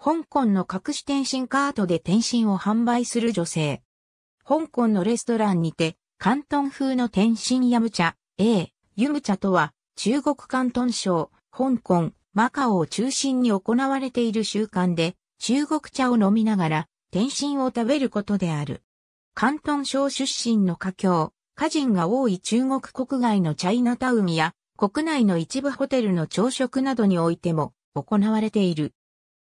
香港の隠し転身カートで転身を販売する女性。香港のレストランにて、広東風の転身ヤムチャ、A、ユムチャとは、中国広東省、香港、マカオを中心に行われている習慣で、中国茶を飲みながら、転身を食べることである。広東省出身の華僑、家人が多い中国国外のチャイナタウンや、国内の一部ホテルの朝食などにおいても、行われている。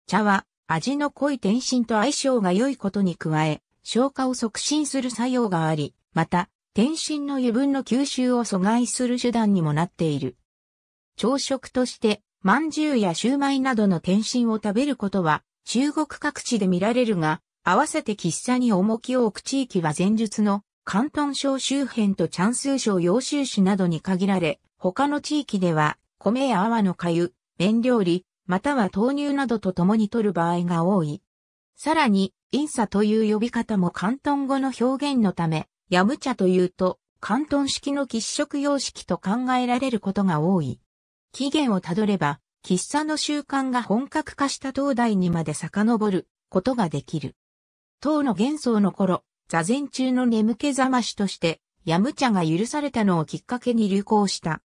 茶は味の濃い天津と相性が良いことに加え、消化を促進する作用があり、また、天津の油分の吸収を阻害する手段にもなっている。朝食として、饅頭やシューマイなどの天津を食べることは、中国各地で見られるが、合わせて喫茶に重きを置く地域は前述の広東省周辺とチャンス。省揚州市などに限られ、他の地域では米や泡の粥、麺料理、または豆乳などと共に取る場合が多い。さらに、インサという呼び方も関東語の表現のため、ヤム茶というと、関東式の喫食様式と考えられることが多い。起源をたどれば、喫茶の習慣が本格化した東大にまで遡ることができる。唐の元宗の頃、座禅中の眠気覚ましとして、ヤム茶が許されたのをきっかけに流行した。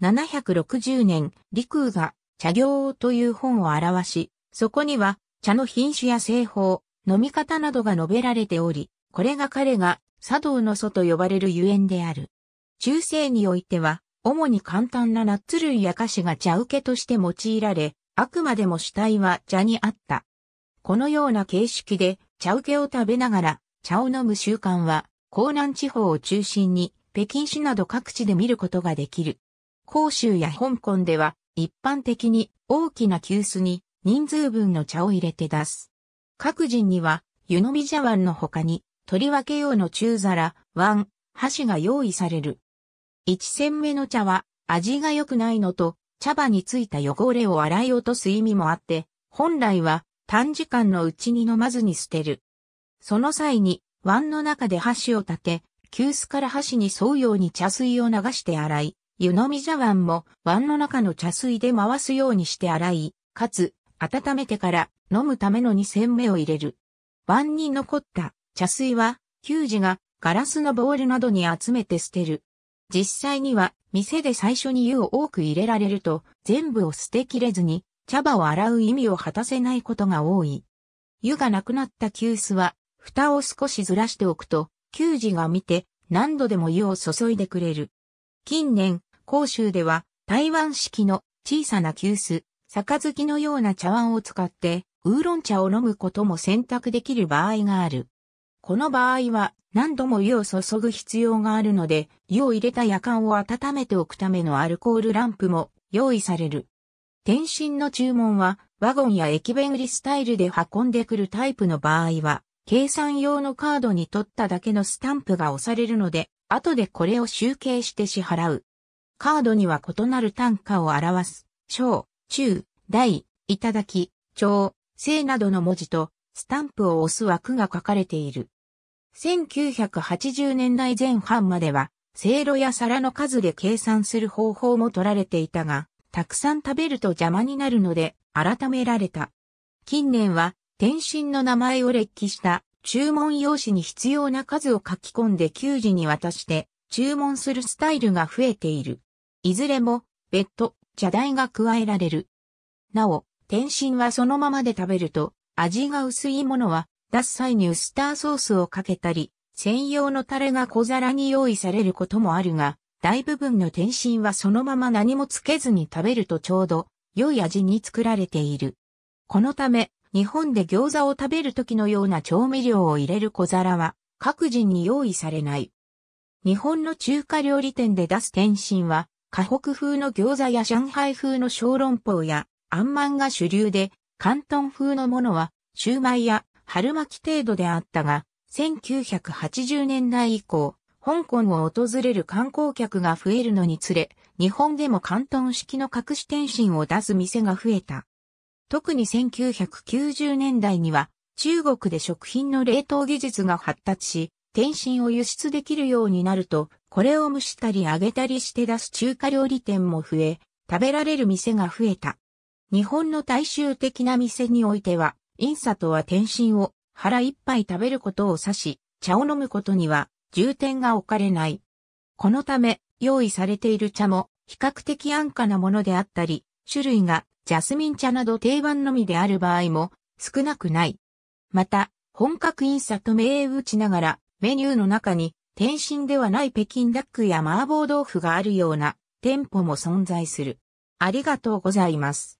760年、陸羽が茶行という本を表し、そこには茶の品種や製法、飲み方などが述べられており、これが彼が茶道の祖と呼ばれるゆえんである。中世においては、主に簡単なナッツ類や菓子が茶受けとして用いられ、あくまでも主体は茶にあった。このような形式で茶受けを食べながら茶を飲む習慣は、江南地方を中心に北京市など各地で見ることができる。広州や香港では一般的に大きな急須に人数分の茶を入れて出す。各人には湯飲み茶碗の他に、取り分け用の中皿、碗、箸が用意される。一煎目の茶は味が良くないのと、茶葉についた汚れを洗い落とす意味もあって、本来は短時間のうちに飲まずに捨てる。その際に、碗の中で箸を立て、急須から箸に沿うように茶水を流して洗い、湯飲み茶碗も碗の中の茶水で回すようにして洗い、かつ、温めてから飲むための2煎目を入れる。碗に残った茶水は、給仕がガラスのボウルなどに集めて捨てる。実際には、店で最初に湯を多く入れられると、全部を捨てきれずに、茶葉を洗う意味を果たせないことが多い。湯がなくなった急須は、蓋を少しずらしておくと、給仕が見て、何度でも湯を注いでくれる。近年、広州では台湾式の小さな急須、杯のような茶碗を使ってウーロン茶を飲むことも選択できる場合がある。この場合は何度も湯を注ぐ必要があるので、湯を入れた夜間を温めておくためのアルコールランプも用意される。転身の注文は、ワゴンや駅弁売りスタイルで運んでくるタイプの場合は、計算用のカードに取っただけのスタンプが押されるので、後でこれを集計して支払う。カードには異なる単価を表す、小、中、大、いただき、長、生などの文字と、スタンプを押す枠が書かれている。1980年代前半までは、せいろや皿の数で計算する方法も取られていたが、たくさん食べると邪魔になるので、改められた。近年は、天津の名前を列記した注文用紙に必要な数を書き込んで給仕に渡して注文するスタイルが増えている。いずれも別途茶代が加えられる。なお、天津はそのままで食べると味が薄いものは出す際にウスターソースをかけたり、専用のタレが小皿に用意されることもあるが、大部分の天津はそのまま何もつけずに食べるとちょうど良い味に作られている。このため、日本で餃子を食べる時のような調味料を入れる小皿は各人に用意されない。日本の中華料理店で出す天津は河北風の餃子や上海風の小籠包や、あんまんが主流で、関東風のものは、シューマイや春巻き程度であったが、1980年代以降、香港を訪れる観光客が増えるのにつれ、日本でも関東式の隠し点心を出す店が増えた。特に1990年代には、中国で食品の冷凍技術が発達し、天津を輸出できるようになると、これを蒸したり揚げたりして出す中華料理店も増え、食べられる店が増えた。日本の大衆的な店においては、インサとは天津を腹一杯食べることを指し、茶を飲むことには重点が置かれない。このため、用意されている茶も比較的安価なものであったり、種類がジャスミン茶など定番のみである場合も少なくない。また、本格インサと銘打ちながらメニューの中に、天津ではない北京ダックや麻婆豆腐があるような店舗も存在する。ありがとうございます。